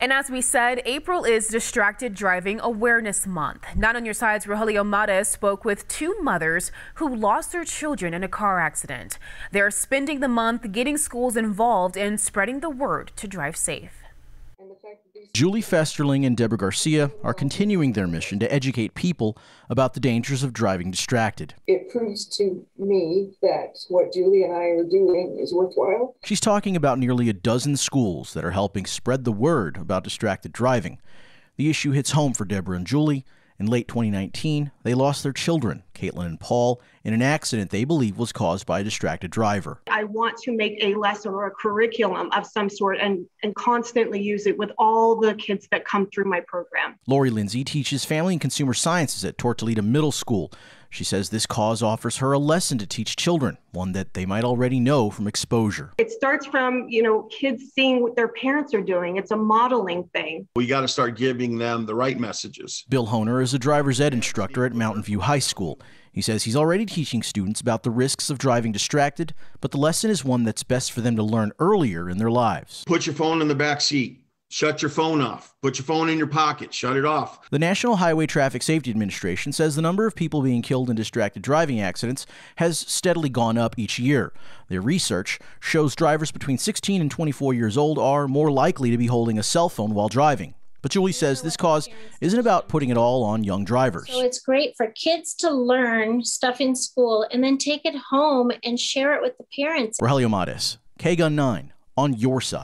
And as we said, April is Distracted Driving Awareness Month. Not on your side's Rogelio Mata spoke with two mothers who lost their children in a car accident. They're spending the month getting schools involved and spreading the word to drive safe. Julie Festerling and Deborah Garcia are continuing their mission to educate people about the dangers of driving distracted. It proves to me that what Julie and I are doing is worthwhile. She's talking about nearly a dozen schools that are helping spread the word about distracted driving. The issue hits home for Deborah and Julie in late 2019, they lost their children, Caitlin and Paul, in an accident they believe was caused by a distracted driver. I want to make a lesson or a curriculum of some sort and, and constantly use it with all the kids that come through my program. Lori Lindsay teaches family and consumer sciences at Tortolita Middle School. She says this cause offers her a lesson to teach children, one that they might already know from exposure. It starts from, you know, kids seeing what their parents are doing. It's a modeling thing. We got to start giving them the right messages. Bill Honer is a driver's ed instructor at Mountain View High School. He says he's already teaching students about the risks of driving distracted, but the lesson is one that's best for them to learn earlier in their lives. Put your phone in the back seat Shut your phone off. Put your phone in your pocket. Shut it off. The National Highway Traffic Safety Administration says the number of people being killed in distracted driving accidents has steadily gone up each year. Their research shows drivers between 16 and 24 years old are more likely to be holding a cell phone while driving. But Julie says this cause isn't about putting it all on young drivers. So it's great for kids to learn stuff in school and then take it home and share it with the parents. Rogelio Mades, KGUN 9, on your side.